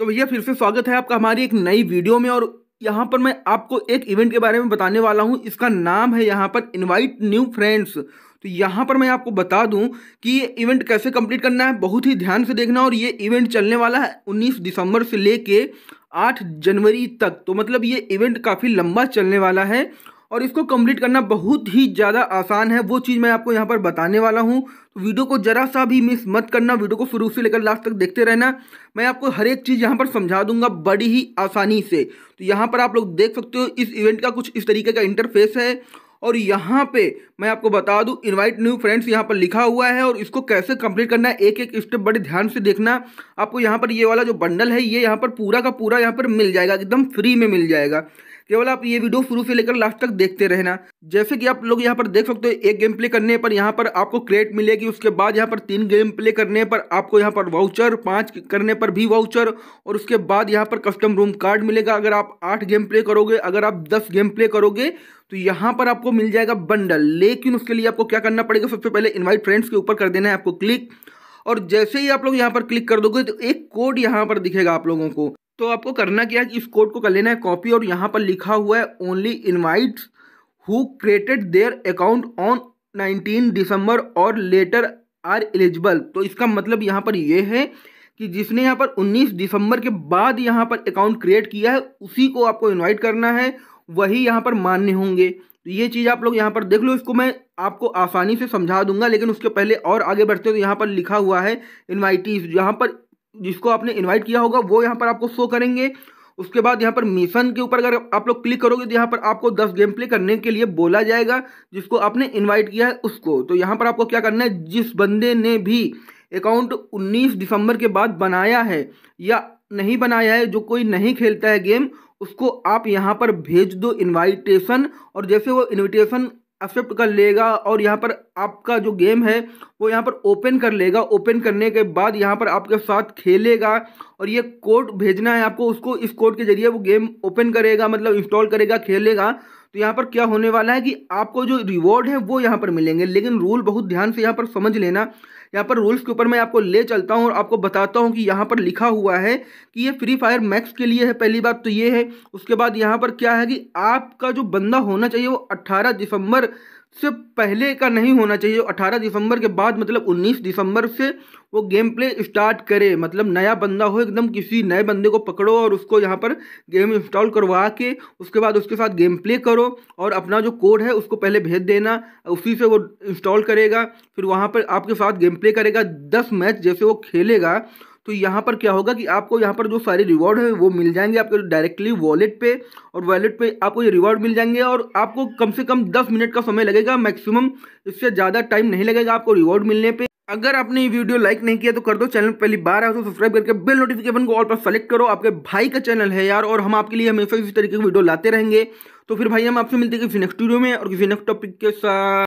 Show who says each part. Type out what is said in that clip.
Speaker 1: तो भैया फिर से स्वागत है आपका हमारी एक नई वीडियो में और यहाँ पर मैं आपको एक इवेंट के बारे में बताने वाला हूँ इसका नाम है यहाँ पर इनवाइट न्यू फ्रेंड्स तो यहाँ पर मैं आपको बता दूँ कि ये इवेंट कैसे कंप्लीट करना है बहुत ही ध्यान से देखना और ये इवेंट चलने वाला है 19 दिसंबर से लेके कर जनवरी तक तो मतलब ये इवेंट काफ़ी लंबा चलने वाला है और इसको कंप्लीट करना बहुत ही ज़्यादा आसान है वो चीज़ मैं आपको यहाँ पर बताने वाला हूँ तो वीडियो को ज़रा सा भी मिस मत करना वीडियो को शुरू से लेकर लास्ट तक देखते रहना मैं आपको हर एक चीज़ यहाँ पर समझा दूंगा बड़ी ही आसानी से तो यहाँ पर आप लोग देख सकते हो इस इवेंट का कुछ इस तरीके का इंटरफेस है और यहाँ पे मैं आपको बता दूँ इनवाइट न्यू फ्रेंड्स यहाँ पर लिखा हुआ है और इसको कैसे कंप्लीट करना है एक एक स्टेप बड़े ध्यान से देखना आपको यहाँ पर ये वाला जो बंडल है ये यहाँ पर पूरा का पूरा यहाँ पर मिल जाएगा एकदम फ्री में मिल जाएगा केवल आप ये वीडियो शुरू से लेकर लास्ट तक देखते रहना जैसे कि आप लोग यहाँ पर देख सकते हो एक गेम प्ले करने पर यहाँ पर आपको क्रेट मिलेगी उसके बाद यहाँ पर तीन गेम प्ले करने पर आपको यहाँ पर वाउचर पाँच करने पर भी वाउचर और उसके बाद यहाँ पर कस्टम रूम कार्ड मिलेगा अगर आप आठ गेम प्ले करोगे अगर आप दस गेम प्ले करोगे तो यहाँ पर आपको मिल जाएगा बंडल लेकिन उसके लिए आपको क्या करना पड़ेगा सबसे पहले इन्वाइट फ्रेंड्स के ऊपर कर देना है आपको क्लिक और जैसे ही आप लोग यहाँ पर क्लिक कर दोगे तो एक कोड यहाँ पर दिखेगा आप लोगों को तो आपको करना क्या है इस कोड को कर लेना है कॉपी और यहाँ पर लिखा हुआ है only invite who created their account on nineteen December और लेटर आर एलिजिबल तो इसका मतलब यहाँ पर यह है कि जिसने यहाँ पर 19 दिसंबर के बाद यहाँ पर अकाउंट क्रिएट किया है उसी को आपको इन्वाइट करना है वही यहाँ पर मान्य होंगे तो ये चीज़ आप लोग यहाँ पर देख लो इसको मैं आपको आसानी से समझा दूंगा लेकिन उसके पहले और आगे बढ़ते हो तो यहाँ पर लिखा हुआ है इन्वाइटीज यहाँ पर जिसको आपने इन्वाइट किया होगा वो यहाँ पर आपको शो करेंगे उसके बाद यहाँ पर मिशन के ऊपर अगर आप लोग क्लिक करोगे तो यहाँ पर आपको 10 गेम प्ले करने के लिए बोला जाएगा जिसको आपने इनवाइट किया है उसको तो यहाँ पर आपको क्या करना है जिस बंदे ने भी अकाउंट 19 दिसंबर के बाद बनाया है या नहीं बनाया है जो कोई नहीं खेलता है गेम उसको आप यहाँ पर भेज दो इन्वाइटेशन और जैसे वो इन्विटेशन एक्सेप्ट कर लेगा और यहाँ पर आपका जो गेम है वो यहाँ पर ओपन कर लेगा ओपन करने के बाद यहाँ पर आपके साथ खेलेगा और ये कोड भेजना है आपको उसको इस कोड के जरिए वो गेम ओपन करेगा मतलब इंस्टॉल करेगा खेलेगा तो यहाँ पर क्या होने वाला है कि आपको जो रिवॉर्ड है वो यहाँ पर मिलेंगे लेकिन रूल बहुत ध्यान से यहाँ पर समझ लेना यहाँ पर रूल्स के ऊपर मैं आपको ले चलता हूँ और आपको बताता हूँ कि यहाँ पर लिखा हुआ है कि ये फ्री फायर मैक्स के लिए है पहली बात तो ये है उसके बाद यहाँ पर क्या है कि आपका जो बंदा होना चाहिए वो अट्ठारह दिसंबर से पहले का नहीं होना चाहिए 18 दिसंबर के बाद मतलब 19 दिसंबर से वो गेम प्ले स्टार्ट करे मतलब नया बंदा हो एकदम किसी नए बंदे को पकड़ो और उसको यहाँ पर गेम इंस्टॉल करवा के उसके बाद उसके साथ गेम प्ले करो और अपना जो कोड है उसको पहले भेज देना उसी से वो इंस्टॉल करेगा फिर वहाँ पर आपके साथ गेम प्ले करेगा दस मैच जैसे वो खेलेगा तो यहाँ पर क्या होगा कि आपको यहाँ पर जो सारे रिवॉर्ड है वो मिल जाएंगे आपके डायरेक्टली वॉलेट पे और वॉलेट पे आपको ये रिवॉर्ड मिल जाएंगे और आपको कम से कम दस मिनट का समय लगेगा मैक्सिमम इससे ज़्यादा टाइम नहीं लगेगा आपको रिवॉर्ड मिलने पर अगर आपने ये वीडियो लाइक नहीं किया तो कर दो चैनल पहली बार आए तो सब्सक्राइब करके बिल नोटिफिकेशन को ऑल पर सेलेक्ट करो आपके भाई का चैनल है यार और हम आपके लिए हमेशा इसी तरीके की वीडियो लाते रहेंगे तो फिर भाई हम आपसे मिलते हैं किसी नेक्स्ट वीडियो में और किसी नेक्स्ट टॉपिक के साथ